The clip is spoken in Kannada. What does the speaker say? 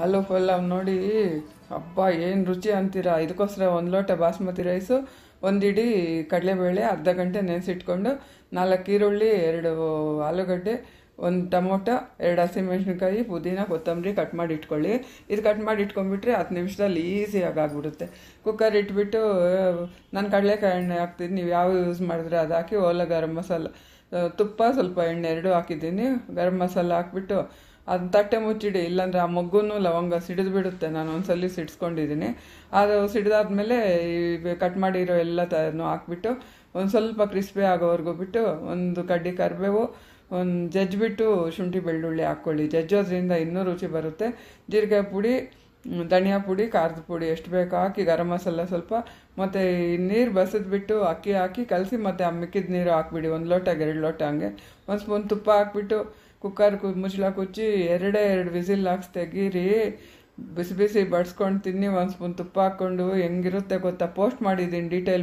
ಆಲೂ ಪಲಾವ್ ನೋಡಿ ಹಬ್ಬ ಏನು ರುಚಿ ಅಂತೀರಾ ಇದಕ್ಕೋಸ್ಕರ ಒಂದು ಲೋಟ ಬಾಸ್ಮತಿ ರೈಸು ಒಂದಿಡಿ ಕಡಲೆಬೇಳೆ ಅರ್ಧ ಗಂಟೆ ನೆನೆಸಿಟ್ಕೊಂಡು ನಾಲ್ಕು ಈರುಳ್ಳಿ ಎರಡು ಆಲೂಗಡ್ಡೆ ಒಂದು ಟೊಮೊಟೊ ಎರಡು ಹಸಿಮೆಣ್ಸಿನ್ಕಾಯಿ ಪುದೀನ ಕೊತ್ತಂಬರಿ ಕಟ್ ಮಾಡಿ ಇಟ್ಕೊಳ್ಳಿ ಇದು ಕಟ್ ಮಾಡಿ ಇಟ್ಕೊಂಡ್ಬಿಟ್ರೆ ಹತ್ತು ನಿಮಿಷದಲ್ಲಿ ಈಸಿಯಾಗಿ ಆಗಿಬಿಡುತ್ತೆ ಕುಕ್ಕರ್ ಇಟ್ಬಿಟ್ಟು ನಾನು ಕಡಲೆಕಾಯಿ ಎಣ್ಣೆ ಹಾಕ್ತೀನಿ ನೀವು ಯಾವ ಯೂಸ್ ಮಾಡಿದ್ರೆ ಅದು ಹಾಕಿ ಓಲ ಗರಂ ಮಸಾಲ ತುಪ್ಪ ಸ್ವಲ್ಪ ಎಣ್ಣೆ ಎರಡೂ ಹಾಕಿದ್ದೀನಿ ಗರಂ ಮಸಾಲ ಹಾಕ್ಬಿಟ್ಟು ಅದು ತಟ್ಟೆ ಮುಚ್ಚಿಡಿ ಇಲ್ಲಾಂದ್ರೆ ಆ ಮಗ್ಗುನು ಲವಂಗ ಸಿಡಿದು ಬಿಡುತ್ತೆ ನಾನು ಒಂದ್ಸಲಿ ಸಿಡಿಸ್ಕೊಂಡಿದ್ದೀನಿ ಅದು ಸಿಡಿದಾದ್ಮೇಲೆ ಈ ಕಟ್ ಮಾಡಿರೋ ಎಲ್ಲ ತನೂ ಹಾಕ್ಬಿಟ್ಟು ಒಂದ್ ಸ್ವಲ್ಪ ಕ್ರಿಸ್ಪಿ ಆಗೋವರೆಗೂ ಬಿಟ್ಟು ಒಂದು ಕಡ್ಡಿ ಕರಿಬೇವು ಒಂದು ಜಜ್ಜಿಬಿಟ್ಟು ಶುಂಠಿ ಬೆಳ್ಳುಳ್ಳಿ ಹಾಕ್ಕೊಳ್ಳಿ ಜಜ್ಜೋದ್ರಿಂದ ಇನ್ನೂ ರುಚಿ ಬರುತ್ತೆ ಜೀರಿಗೆ ಪುಡಿ ಧನಿಯಾ ಪುಡಿ ಖಾರದ ಪುಡಿ ಎಷ್ಟು ಬೇಕೋ ಹಾಕಿ ಗರಂ ಮಸಾಲ ಸ್ವಲ್ಪ ಮತ್ತೆ ನೀರು ಬಸಿದ್ಬಿಟ್ಟು ಅಕ್ಕಿ ಹಾಕಿ ಕಲಸಿ ಮತ್ತೆ ಆ ಮಿಕ್ಕಿದ ನೀರು ಹಾಕ್ಬಿಡಿ ಒಂದು ಲೋಟಗೆ ಎರಡು ಲೋಟ ಹಂಗೆ ಒಂದು ಸ್ಪೂನ್ ತುಪ್ಪ ಹಾಕ್ಬಿಟ್ಟು ಕುಕ್ಕರ್ ಕು ಮುಚ್ಚಳ ಕುಚ್ಚಿ ಎರಡೇ ಎರಡು ವಿಸಿಲ್ ಹಾಕ್ಸ್ ತೆಗೀರಿ ಬಿಸಿ ಬಿಸಿ ಬಡ್ಸ್ಕೊಂಡು ತಿನ್ನಿ ಒಂದು ಸ್ಪೂನ್ ತುಪ್ಪ ಹಾಕ್ಕೊಂಡು ಹೆಂಗಿರುತ್ತೆ ಗೊತ್ತಾ ಪೋಸ್ಟ್ ಮಾಡಿದ್ದೀನಿ ಡೀಟೇಲ್